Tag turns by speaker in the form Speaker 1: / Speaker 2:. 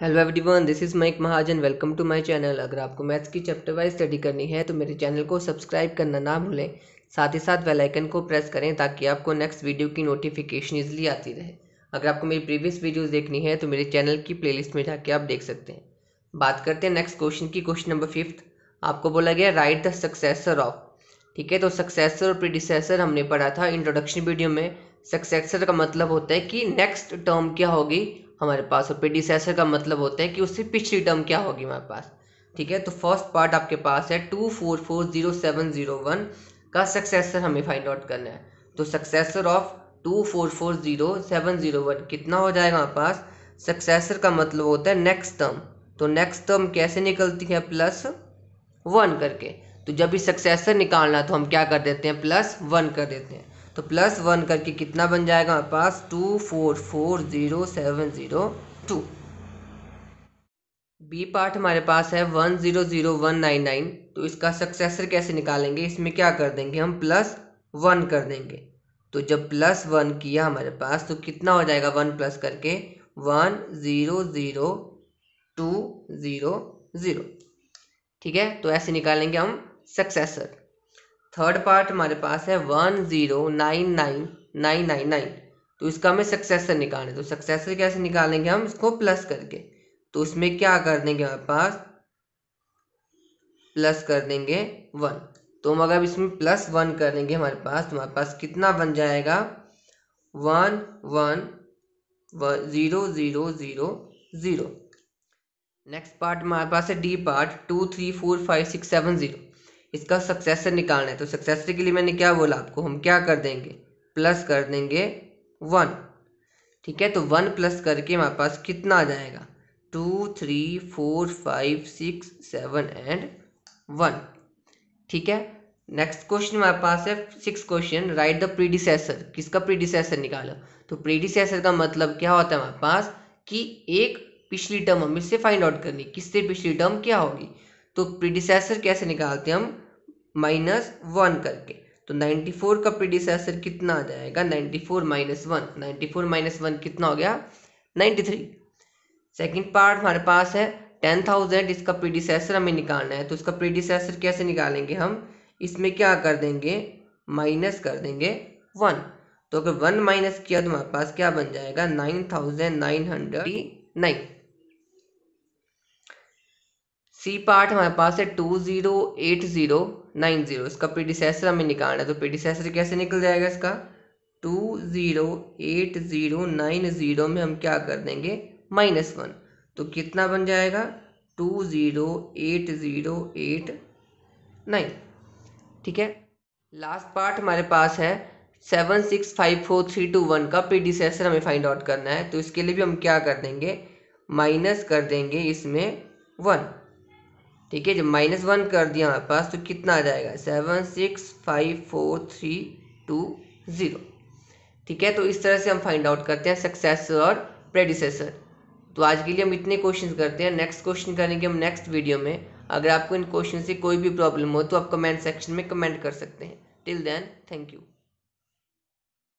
Speaker 1: hello everyone this is Mike Mahajan welcome to my channel अगर आपको maths की chapter wise study करनी है तो मेरे चैनल को सब्सक्राइब करना ना भूलें साथ ही साथ बेल आइकन को प्रेस करें ताकि आपको नेक्स्ट वीडियो की नोटिफिकेशन इजली आती रहे अगर आपको मेरी प्रीवियस वीडियोज देखनी है तो मेरे चैनल की लिस्ट में जाके आप देख सकते हैं बात करते हैं नेक्स्ट क्वेश्चन की क्वेश्चन नंबर फिफ्थ आपको बोला गया राइट द सक्सेसर ऑफ ठीक है तो सक्सेसर और प्रीडिसेसर हमने पढ़ा था इंट्रोडक्शन वीडियो में सक्सेसर का मतलब होता है कि नेक्स्ट टर्म क्या होगी हमारे पास और प्रीडिसेसर का मतलब होता है कि उससे पिछली टर्म क्या होगी हमारे पास ठीक है तो फर्स्ट पार्ट आपके पास है two four four zero seven zero one का सक्सेसर हमें फाइंड आउट करना है तो successor of two four four zero seven zero one कितना हो जाएगा हमारे पास सक्सेसर का मतलब होता है नेक्स्ट टर्म तो नेक्स्ट टर्म कैसे निकलती है प्लस वन करके तो जब भी सक्सेसर निकालना तो हम क्या कर देते हैं प्लस वन कर देते हैं तो प्लस वन करके कितना बन जाएगा हमारे पास two four four zero seven zero two B part हमारे पास है one zero zero one nine nine तो इसका सक्सेसर कैसे निकालेंगे इसमें क्या कर देंगे हम प्लस वन कर देंगे तो जब प्लस वन किया हमारे पास तो कितना हो जाएगा वन प्लस करके one zero zero two zero zero ठीक है तो ऐसे निकालेंगे हम सक्सेसर थर्ड पार्ट हमारे पास है one zero nine nine nine nine nine तो इसका हमें सक्सेसर निकालना है तो सक्सेसर कैसे निकालेंगे हम इसको प्लस करके तो उसमें क्या कर देंगे हमारे पास प्लस कर देंगे वन तो हम अगर इसमें प्लस वन कर देंगे हमारे पास तुम्हारे तो हमारे पास कितना बन जाएगा one one zero zero zero zero next part हमारे पास है D part two three four five six seven zero इसका सक्सेसर निकालना है तो सक्सेसर के लिए मैंने क्या बोला आपको हम क्या कर देंगे प्लस कर देंगे वन ठीक है तो वन प्लस करके हमारे पास कितना आ जाएगा two three four five six seven and one ठीक है नेक्स्ट क्वेश्चन हमारे पास है six question right the predecessor किसका प्रीडिसेसर निकालो तो प्रीडिसेसर का मतलब क्या होता है हमारे पास कि एक पिछली टर्म हमें से फाइंड आउट करनी किससे पिछली टर्म क्या होगी तो प्रीडिसेसर कैसे निकालते हैं हम माइनस वन करके तो 94 का प्रीडिसेसर कितना आ जाएगा 94 four minus one ninety four minus one कितना हो गया 93 थ्री सेकेंड पार्ट हमारे पास है 10,000 इसका प्रीडिसेसर हमें निकालना है तो इसका प्रीडिसेसर कैसे निकालेंगे हम इसमें क्या कर देंगे माइनस कर देंगे वन तो अगर वन माइनस किया तो हमारे पास क्या बन जाएगा nine thousand nine hundred nine C part हमारे पास है two zero eight zero nine zero इसका प्रीडिसेसर हमें निकालना है तो प्रीडिसेसर कैसे निकल जाएगा इसका two zero eight zero nine zero में हम क्या कर देंगे माइनस वन तो कितना बन जाएगा two zero eight zero eight nine ठीक है लास्ट पार्ट हमारे पास है seven six five four three two one का प्रीडिसेसर हमें फाइंड आउट करना है तो इसके लिए भी हम क्या कर देंगे माइनस कर देंगे इसमें वन ठीक है जब माइनस वन कर दिया हमारे पास तो कितना आ जाएगा seven six five four three two zero ठीक है तो इस तरह से हम फाइंड आउट करते हैं सक्सेसर और प्रेडिसेसर तो आज के लिए हम इतने क्वेश्चन करते हैं नेक्स्ट क्वेश्चन करेंगे हम नेक्स्ट वीडियो में अगर आपको इन क्वेश्चन से कोई भी प्रॉब्लम हो तो आप कमेंट सेक्शन में कमेंट कर सकते हैं टिल देन थैंक यू